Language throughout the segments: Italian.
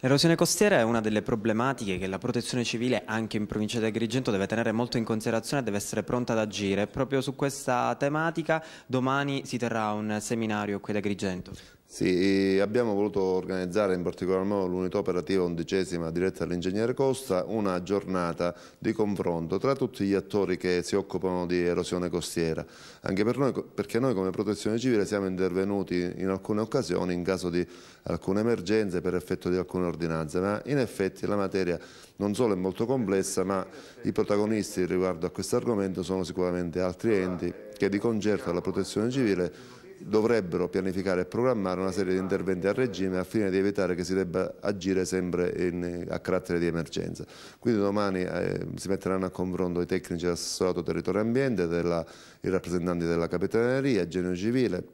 L'erosione costiera è una delle problematiche che la protezione civile anche in provincia di Agrigento deve tenere molto in considerazione e deve essere pronta ad agire. Proprio su questa tematica domani si terrà un seminario qui ad Agrigento. Sì, abbiamo voluto organizzare in particolar modo l'unità operativa undicesima diretta all'ingegnere Costa una giornata di confronto tra tutti gli attori che si occupano di erosione costiera, anche per noi, perché noi come protezione civile siamo intervenuti in alcune occasioni in caso di alcune emergenze per effetto di alcune ordinanze, ma in effetti la materia non solo è molto complessa ma i protagonisti riguardo a questo argomento sono sicuramente altri enti che di concerto alla protezione civile dovrebbero pianificare e programmare una serie di interventi a regime al fine di evitare che si debba agire sempre in, a carattere di emergenza. Quindi domani eh, si metteranno a confronto i tecnici dell'assessorato territorio e ambiente, della, i rappresentanti della capitaneria, genio civile,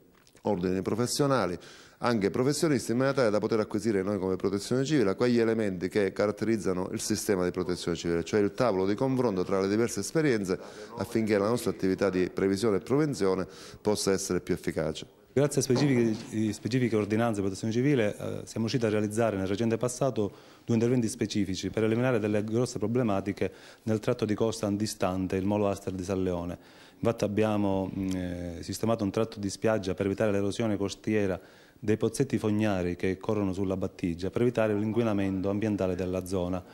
ordini professionali, anche professionisti in maniera tale da poter acquisire noi come protezione civile quegli elementi che caratterizzano il sistema di protezione civile, cioè il tavolo di confronto tra le diverse esperienze affinché la nostra attività di previsione e prevenzione possa essere più efficace. Grazie a specifiche, specifiche, ordinanze di protezione civile eh, siamo riusciti a realizzare nel recente passato due interventi specifici per eliminare delle grosse problematiche nel tratto di costa distante il molo Aster di San Leone. Infatti abbiamo mm, eh, sistemato un tratto di spiaggia per evitare l'erosione costiera dei pozzetti fognari che corrono sulla battigia per evitare l'inquinamento ambientale della zona.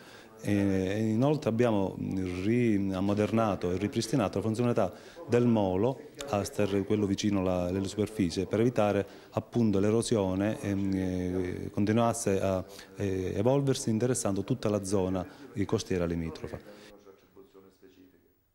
E inoltre abbiamo ammodernato e ripristinato la funzionalità del molo, Aster, quello vicino alla superficie, per evitare appunto l'erosione e, e, continuasse a e, evolversi interessando tutta la zona costiera limitrofa.